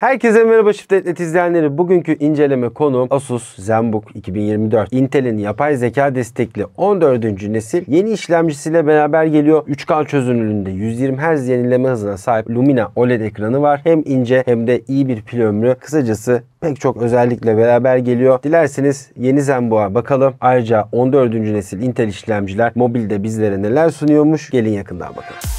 Herkese merhaba Şifretlet izleyenleri. Bugünkü inceleme konu Asus ZenBook 2024. Intel'in yapay zeka destekli 14. nesil yeni işlemcisiyle beraber geliyor. 3K çözünürlüğünde 120 Hz yenileme hızına sahip Lumina OLED ekranı var. Hem ince hem de iyi bir pil ömrü. Kısacası pek çok özellikle beraber geliyor. Dilerseniz yeni ZenBook'a bakalım. Ayrıca 14. nesil Intel işlemciler mobilde bizlere neler sunuyormuş. Gelin yakından bakalım.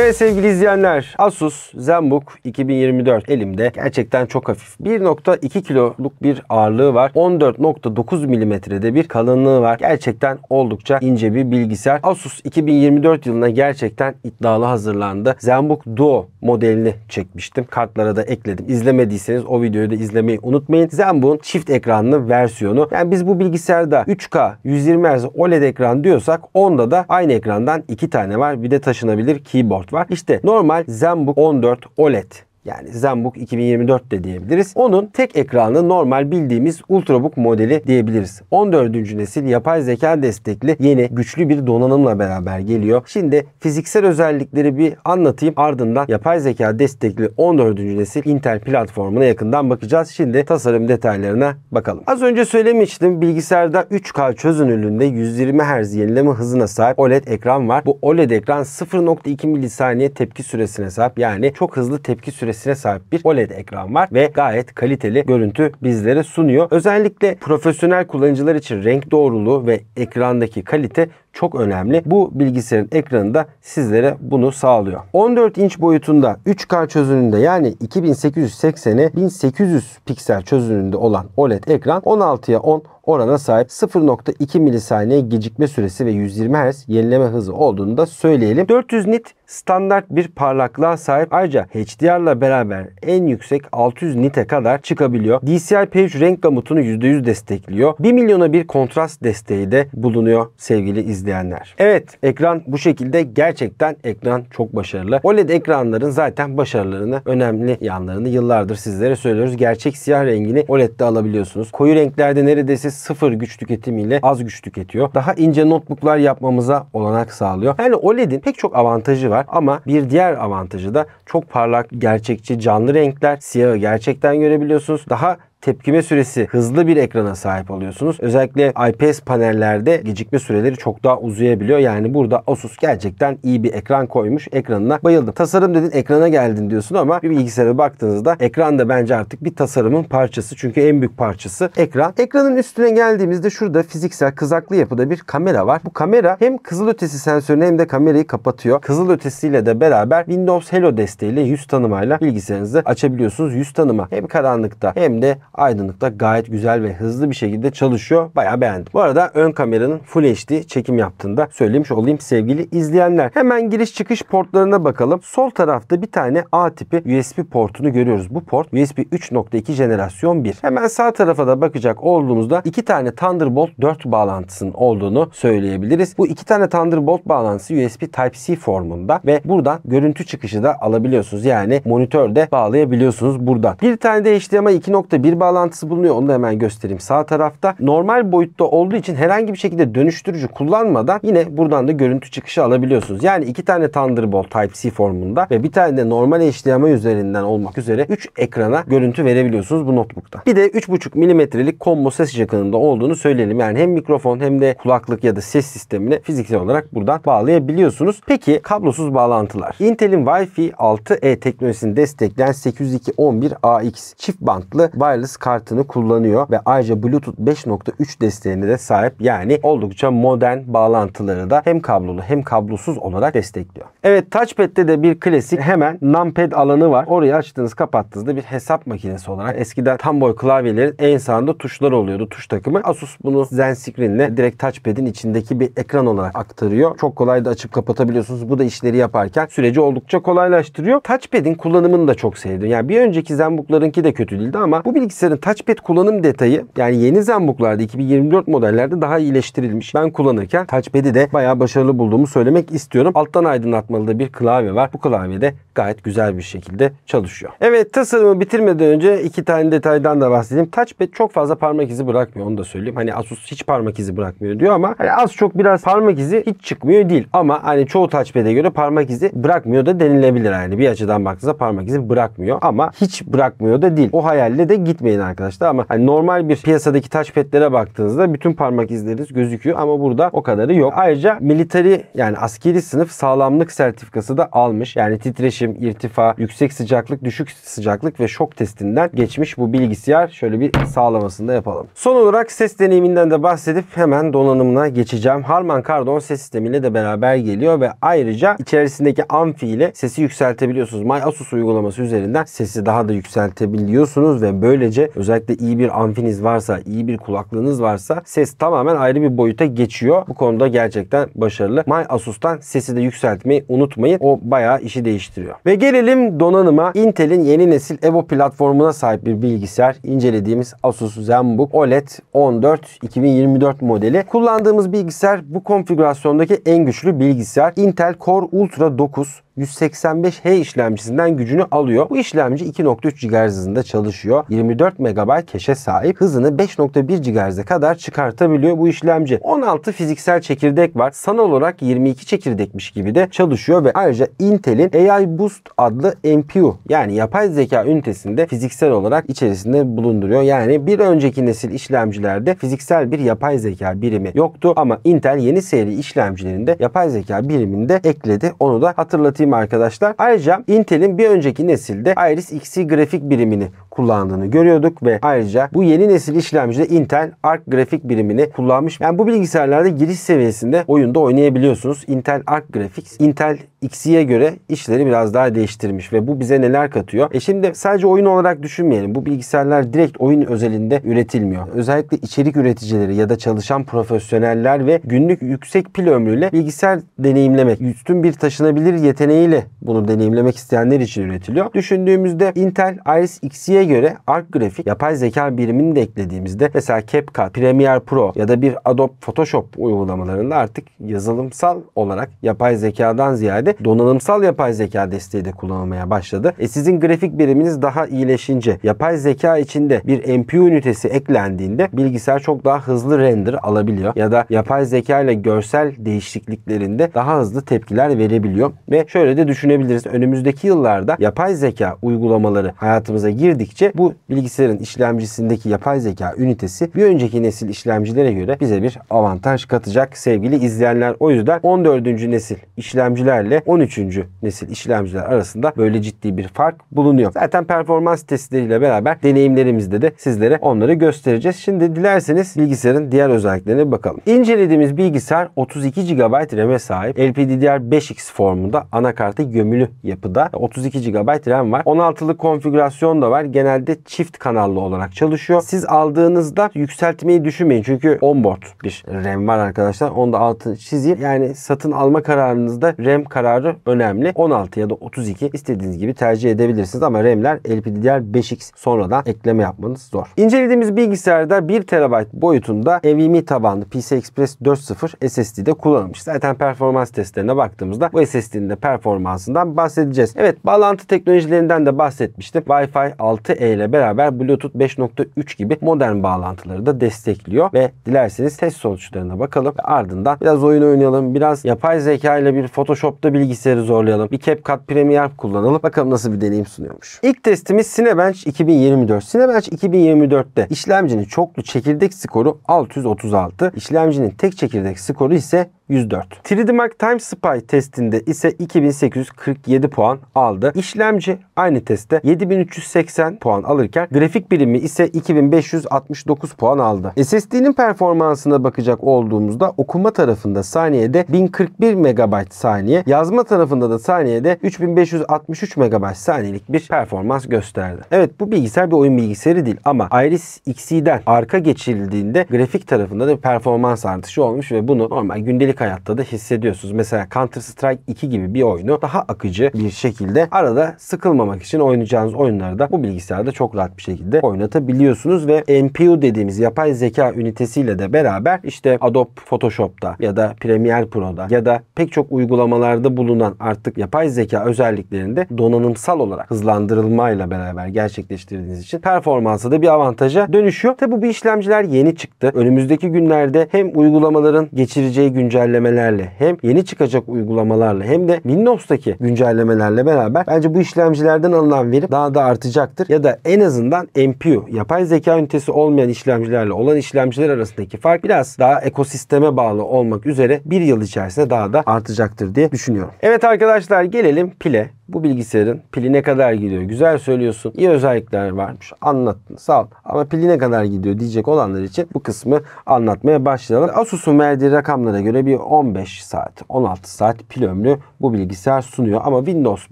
Evet sevgili izleyenler Asus ZenBook 2024 elimde gerçekten çok hafif. 1.2 kiloluk bir ağırlığı var. 14.9 milimetrede bir kalınlığı var. Gerçekten oldukça ince bir bilgisayar. Asus 2024 yılına gerçekten iddialı hazırlandı. ZenBook Duo modelini çekmiştim. Kartlara da ekledim. İzlemediyseniz o videoyu da izlemeyi unutmayın. ZenBook'un çift ekranlı versiyonu. Yani biz bu bilgisayarda 3K 120 Hz OLED ekran diyorsak onda da aynı ekrandan iki tane var. Bir de taşınabilir keyboard var. İşte normal ZenBook 14 OLED yani ZenBook 2024 de diyebiliriz. Onun tek ekranlı normal bildiğimiz Ultrabook modeli diyebiliriz. 14. nesil yapay zeka destekli yeni güçlü bir donanımla beraber geliyor. Şimdi fiziksel özellikleri bir anlatayım. Ardından yapay zeka destekli 14. nesil Intel platformuna yakından bakacağız. Şimdi tasarım detaylarına bakalım. Az önce söylemiştim bilgisayarda 3K çözünürlüğünde 120 Hz yenileme hızına sahip OLED ekran var. Bu OLED ekran 0.2 milisaniye tepki süresine sahip. Yani çok hızlı tepki süresi çözünürleşmesine sahip bir OLED ekran var ve gayet kaliteli görüntü bizlere sunuyor. Özellikle profesyonel kullanıcılar için renk doğruluğu ve ekrandaki kalite çok önemli. Bu bilgisayarın ekranında sizlere bunu sağlıyor. 14 inç boyutunda 3K çözünürlüğünde yani 2880'e 1800 piksel çözünürlüğünde olan OLED ekran 16'ya 10 orana sahip 0.2 milisaniye gecikme süresi ve 120 Hz yenileme hızı olduğunu da söyleyelim. 400 nit standart bir parlaklığa sahip. Ayrıca HDR'la beraber en yüksek 600 nite kadar çıkabiliyor. DCI-P3 renk gamutunu %100 destekliyor. 1 milyona bir kontrast desteği de bulunuyor sevgili izleyiciler izleyenler. Evet ekran bu şekilde gerçekten ekran çok başarılı. OLED ekranların zaten başarılarını önemli yanlarını yıllardır sizlere söylüyoruz. Gerçek siyah rengini OLED'de alabiliyorsunuz. Koyu renklerde neredeyse sıfır güç tüketimiyle az güç tüketiyor. Daha ince notebooklar yapmamıza olanak sağlıyor. Yani OLED'in pek çok avantajı var ama bir diğer avantajı da çok parlak, gerçekçi, canlı renkler. Siyahı gerçekten görebiliyorsunuz. Daha tepkime süresi hızlı bir ekrana sahip alıyorsunuz. Özellikle IPS panellerde gecikme süreleri çok daha uzayabiliyor. Yani burada Asus gerçekten iyi bir ekran koymuş. Ekranına bayıldım. Tasarım dedin ekrana geldin diyorsun ama bir bilgisayara baktığınızda ekran da bence artık bir tasarımın parçası. Çünkü en büyük parçası ekran. Ekranın üstüne geldiğimizde şurada fiziksel kızaklı yapıda bir kamera var. Bu kamera hem kızılötesi sensörünü hem de kamerayı kapatıyor. Kızılötesiyle de beraber Windows Hello desteğiyle yüz tanımayla bilgisayarınızı açabiliyorsunuz. Yüz tanıma hem karanlıkta hem de aydınlıkta gayet güzel ve hızlı bir şekilde çalışıyor. Baya beğendim. Bu arada ön kameranın Full HD çekim yaptığında söylemiş olayım sevgili izleyenler. Hemen giriş çıkış portlarına bakalım. Sol tarafta bir tane A tipi USB portunu görüyoruz. Bu port USB 3.2 jenerasyon 1. Hemen sağ tarafa da bakacak olduğumuzda iki tane Thunderbolt 4 bağlantısının olduğunu söyleyebiliriz. Bu iki tane Thunderbolt bağlantısı USB Type-C formunda ve buradan görüntü çıkışı da alabiliyorsunuz. Yani monitörde bağlayabiliyorsunuz buradan. Bir tane de HDMI 2.1 bağlantısı bulunuyor. Onu da hemen göstereyim sağ tarafta. Normal boyutta olduğu için herhangi bir şekilde dönüştürücü kullanmadan yine buradan da görüntü çıkışı alabiliyorsunuz. Yani iki tane Thunderbolt Type-C formunda ve bir tane de normal HDMI üzerinden olmak üzere 3 ekrana görüntü verebiliyorsunuz bu notebookta. Bir de 3.5 milimetrelik combo ses jackının olduğunu söyleyelim. Yani hem mikrofon hem de kulaklık ya da ses sistemine fiziksel olarak buradan bağlayabiliyorsunuz. Peki kablosuz bağlantılar. Intel'in Wi-Fi 6E teknolojisini destekleyen 802.11ax çift bantlı wireless hız kartını kullanıyor ve ayrıca Bluetooth 5.3 desteğine de sahip. Yani oldukça modern bağlantıları da hem kablolu hem kablosuz olarak destekliyor. Evet touchpad'de de bir klasik hemen numpad alanı var. Orayı açtığınız kapattığınızda bir hesap makinesi olarak eskiden tam boy klavyelerin en sağında tuşlar oluyordu. Tuş takımı. Asus bunu Zen screen ile direkt touchpad'in içindeki bir ekran olarak aktarıyor. Çok kolay da açıp kapatabiliyorsunuz. Bu da işleri yaparken süreci oldukça kolaylaştırıyor. Touchpad'in kullanımını da çok sevdim. Yani bir önceki Zenbook'larınki de kötü değildi ama bu bilgisayar bilgisayarın touchpad kullanım detayı yani yeni Zenbook'larda 2024 modellerde daha iyileştirilmiş. Ben kullanırken touchpad'i de bayağı başarılı bulduğumu söylemek istiyorum. Alttan aydınlatmalı da bir klavye var. Bu klavye de gayet güzel bir şekilde çalışıyor. Evet tasarımı bitirmeden önce iki tane detaydan da bahsedeyim. Touchpad çok fazla parmak izi bırakmıyor onu da söyleyeyim. Hani Asus hiç parmak izi bırakmıyor diyor ama hani az çok biraz parmak izi hiç çıkmıyor değil. Ama hani çoğu touchpad'e göre parmak izi bırakmıyor da denilebilir yani. Bir açıdan baktığınızda parmak izi bırakmıyor ama hiç bırakmıyor da değil. O hayalle de gitmiyor etmeyin arkadaşlar ama hani normal bir piyasadaki touchpad'lere baktığınızda bütün parmak izleriniz gözüküyor ama burada o kadarı yok. Ayrıca military yani askeri sınıf sağlamlık sertifikası da almış. Yani titreşim, irtifa, yüksek sıcaklık, düşük sıcaklık ve şok testinden geçmiş bu bilgisayar. Şöyle bir sağlamasında yapalım. Son olarak ses deneyiminden de bahsedip hemen donanımına geçeceğim. Harman Kardon ses sistemiyle de beraber geliyor ve ayrıca içerisindeki amfi ile sesi yükseltebiliyorsunuz. My Asus uygulaması üzerinden sesi daha da yükseltebiliyorsunuz ve böylece sürece özellikle iyi bir amfiniz varsa, iyi bir kulaklığınız varsa ses tamamen ayrı bir boyuta geçiyor. Bu konuda gerçekten başarılı. My Asus'tan sesi de yükseltmeyi unutmayın. O bayağı işi değiştiriyor. Ve gelelim donanıma. Intel'in yeni nesil Evo platformuna sahip bir bilgisayar. İncelediğimiz Asus ZenBook OLED 14 2024 modeli. Kullandığımız bilgisayar bu konfigürasyondaki en güçlü bilgisayar. Intel Core Ultra 9 185H işlemcisinden gücünü alıyor. Bu işlemci 2.3 GHz hızında çalışıyor. 24 4 MB keşe sahip hızını 5.1 GHz'e kadar çıkartabiliyor bu işlemci. 16 fiziksel çekirdek var. Sanal olarak 22 çekirdekmiş gibi de çalışıyor ve ayrıca Intel'in AI Boost adlı NPU yani yapay zeka ünitesinde fiziksel olarak içerisinde bulunduruyor. Yani bir önceki nesil işlemcilerde fiziksel bir yapay zeka birimi yoktu ama Intel yeni seri işlemcilerinde yapay zeka birimini de ekledi. Onu da hatırlatayım arkadaşlar. Ayrıca Intel'in bir önceki nesilde Iris Xe grafik birimini kullandığını görüyorduk ve ayrıca bu yeni nesil işlemcide Intel Arc grafik birimini kullanmış. Yani bu bilgisayarlarda giriş seviyesinde oyunda oynayabiliyorsunuz. Intel Arc Graphics, Intel X'iye göre işleri biraz daha değiştirmiş ve bu bize neler katıyor? E şimdi sadece oyun olarak düşünmeyelim. Bu bilgisayarlar direkt oyun özelinde üretilmiyor. Özellikle içerik üreticileri ya da çalışan profesyoneller ve günlük yüksek pil ömrüyle bilgisayar deneyimlemek, üstün bir taşınabilir yeteneğiyle bunu deneyimlemek isteyenler için üretiliyor. Düşündüğümüzde Intel Iris X'iye göre Arc Grafik yapay zeka birimini de eklediğimizde mesela CapCut, Premiere Pro ya da bir Adobe Photoshop uygulamalarında artık yazılımsal olarak yapay zekadan ziyade donanımsal yapay zeka desteği de kullanılmaya başladı. E sizin grafik biriminiz daha iyileşince yapay zeka içinde bir MPU ünitesi eklendiğinde bilgisayar çok daha hızlı render alabiliyor ya da yapay zeka ile görsel değişikliklerinde daha hızlı tepkiler verebiliyor ve şöyle de düşünebiliriz. Önümüzdeki yıllarda yapay zeka uygulamaları hayatımıza girdik ilerledikçe bu bilgisayarın işlemcisindeki yapay zeka ünitesi bir önceki nesil işlemcilere göre bize bir avantaj katacak sevgili izleyenler. O yüzden 14. nesil işlemcilerle 13. nesil işlemciler arasında böyle ciddi bir fark bulunuyor. Zaten performans testleriyle beraber deneyimlerimizde de sizlere onları göstereceğiz. Şimdi dilerseniz bilgisayarın diğer özelliklerine bakalım. İncelediğimiz bilgisayar 32 GB RAM'e sahip. LPDDR5X formunda anakartı gömülü yapıda. 32 GB RAM var. 16'lık konfigürasyon da var genelde çift kanallı olarak çalışıyor. Siz aldığınızda yükseltmeyi düşünmeyin. Çünkü onboard bir RAM var arkadaşlar. Onu da altını çizeyim. Yani satın alma kararınızda RAM kararı önemli. 16 ya da 32 istediğiniz gibi tercih edebilirsiniz. Ama RAM'ler LPDDR5X sonradan ekleme yapmanız zor. İncelediğimiz bilgisayarda 1 TB boyutunda NVMe tabanlı PCI Express 4.0 SSD'de kullanılmış. Zaten performans testlerine baktığımızda bu SSD'nin de performansından bahsedeceğiz. Evet bağlantı teknolojilerinden de bahsetmiştim. Wi-Fi 6 6E ile beraber Bluetooth 5.3 gibi modern bağlantıları da destekliyor ve dilerseniz test sonuçlarına bakalım ve ardından biraz oyun oynayalım, biraz yapay zeka ile bir Photoshop'ta bilgisayarı zorlayalım, bir CapCut Premiere kullanalım bakalım nasıl bir deneyim sunuyormuş. İlk testimiz Cinebench 2024. Cinebench 2024'te işlemcinin çoklu çekirdek skoru 636, işlemcinin tek çekirdek skoru ise 104. 3D Mark Time Spy testinde ise 2847 puan aldı. İşlemci aynı testte 7380 puan alırken grafik birimi ise 2569 puan aldı. SSD'nin performansına bakacak olduğumuzda okuma tarafında saniyede 1041 MB saniye, yazma tarafında da saniyede 3563 MB saniyelik bir performans gösterdi. Evet bu bilgisayar bir oyun bilgisayarı değil ama Iris Xe'den arka geçildiğinde grafik tarafında da bir performans artışı olmuş ve bunu normal gündelik günlük hayatta da hissediyorsunuz. Mesela Counter Strike 2 gibi bir oyunu daha akıcı bir şekilde arada sıkılmamak için oynayacağınız oyunları da bu bilgisayarda çok rahat bir şekilde oynatabiliyorsunuz ve NPU dediğimiz yapay zeka ünitesiyle de beraber işte Adobe Photoshop'ta ya da Premiere Pro'da ya da pek çok uygulamalarda bulunan artık yapay zeka özelliklerinde donanımsal olarak hızlandırılmayla beraber gerçekleştirdiğiniz için performansa da bir avantaja dönüşüyor. Tabi bu işlemciler yeni çıktı. Önümüzdeki günlerde hem uygulamaların geçireceği güncel güncellemelerle hem yeni çıkacak uygulamalarla hem de Windows'taki güncellemelerle beraber bence bu işlemcilerden alınan veri daha da artacaktır. Ya da en azından MPU yapay zeka ünitesi olmayan işlemcilerle olan işlemciler arasındaki fark biraz daha ekosisteme bağlı olmak üzere bir yıl içerisinde daha da artacaktır diye düşünüyorum. Evet arkadaşlar gelelim pile. Bu bilgisayarın pili ne kadar gidiyor? Güzel söylüyorsun. İyi özellikler varmış. Anlattın. Sağ ol. Ama pili ne kadar gidiyor diyecek olanlar için bu kısmı anlatmaya başlayalım. Asus'un verdiği rakamlara göre bir 15 saat, 16 saat pil ömrü bu bilgisayar sunuyor. Ama Windows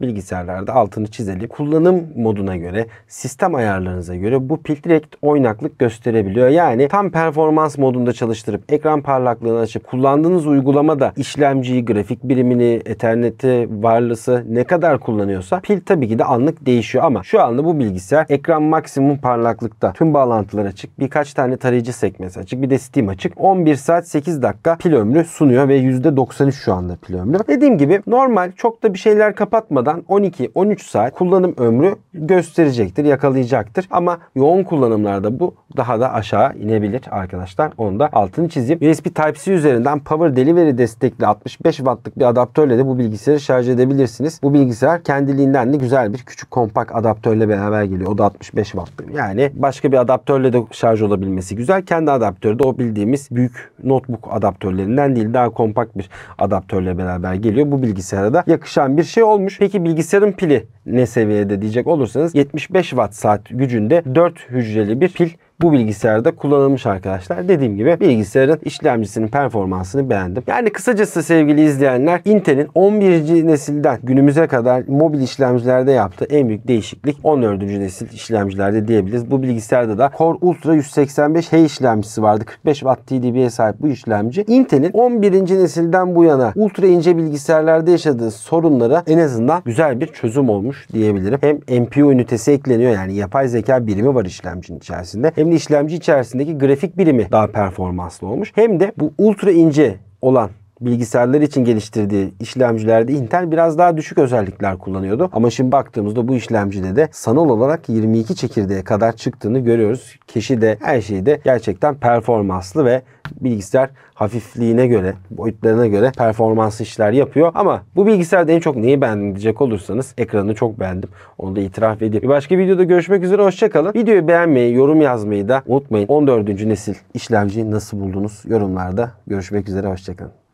bilgisayarlarda altını çizelim. Kullanım moduna göre, sistem ayarlarınıza göre bu pil direkt oynaklık gösterebiliyor. Yani tam performans modunda çalıştırıp ekran parlaklığını açıp kullandığınız uygulamada işlemciyi, grafik birimini, etherneti, wireless'ı ne kadar kullanıyorsa pil tabii ki de anlık değişiyor ama şu anda bu bilgisayar ekran maksimum parlaklıkta. Tüm bağlantılar açık. Birkaç tane tarayıcı sekmesi açık. Bir de Steam açık. 11 saat 8 dakika pil ömrü sunuyor kullanıyor ve %93 şu anda pil ömrü. Dediğim gibi normal çok da bir şeyler kapatmadan 12-13 saat kullanım ömrü gösterecektir, yakalayacaktır. Ama yoğun kullanımlarda bu daha da aşağı inebilir arkadaşlar. Onu da altını çizeyim. USB Type-C üzerinden Power Delivery destekli 65 wattlık bir adaptörle de bu bilgisayarı şarj edebilirsiniz. Bu bilgisayar kendiliğinden de güzel bir küçük kompakt adaptörle beraber geliyor. O da 65 wattlı Yani başka bir adaptörle de şarj olabilmesi güzel. Kendi adaptörü de o bildiğimiz büyük notebook adaptörlerinden değil. Daha daha kompakt bir adaptörle beraber geliyor. Bu bilgisayara da yakışan bir şey olmuş. Peki bilgisayarın pili ne seviyede diyecek olursanız 75 watt saat gücünde 4 hücreli bir pil bu bilgisayarda kullanılmış arkadaşlar. Dediğim gibi bilgisayarın işlemcisinin performansını beğendim. Yani kısacası sevgili izleyenler Intel'in 11. nesilden günümüze kadar mobil işlemcilerde yaptığı en büyük değişiklik 14. nesil işlemcilerde diyebiliriz. Bu bilgisayarda da Core Ultra 185 H işlemcisi vardı. 45 Watt TDP'ye sahip bu işlemci. Intel'in 11. nesilden bu yana ultra ince bilgisayarlarda yaşadığı sorunlara en azından güzel bir çözüm olmuş diyebilirim. Hem MPU ünitesi ekleniyor yani yapay zeka birimi var işlemcinin içerisinde. Hem önemli işlemci içerisindeki grafik birimi daha performanslı olmuş. Hem de bu ultra ince olan bilgisayarlar için geliştirdiği işlemcilerde Intel biraz daha düşük özellikler kullanıyordu. Ama şimdi baktığımızda bu işlemcide de sanal olarak 22 çekirdeğe kadar çıktığını görüyoruz. Keşi de her şeyi de gerçekten performanslı ve bilgisayar hafifliğine göre, boyutlarına göre performanslı işler yapıyor. Ama bu bilgisayarda en çok neyi beğendim diyecek olursanız ekranını çok beğendim. Onu da itiraf edeyim. Bir başka videoda görüşmek üzere. Hoşçakalın. Videoyu beğenmeyi, yorum yazmayı da unutmayın. 14. nesil işlemciyi nasıl buldunuz? Yorumlarda görüşmek üzere. Hoşçakalın.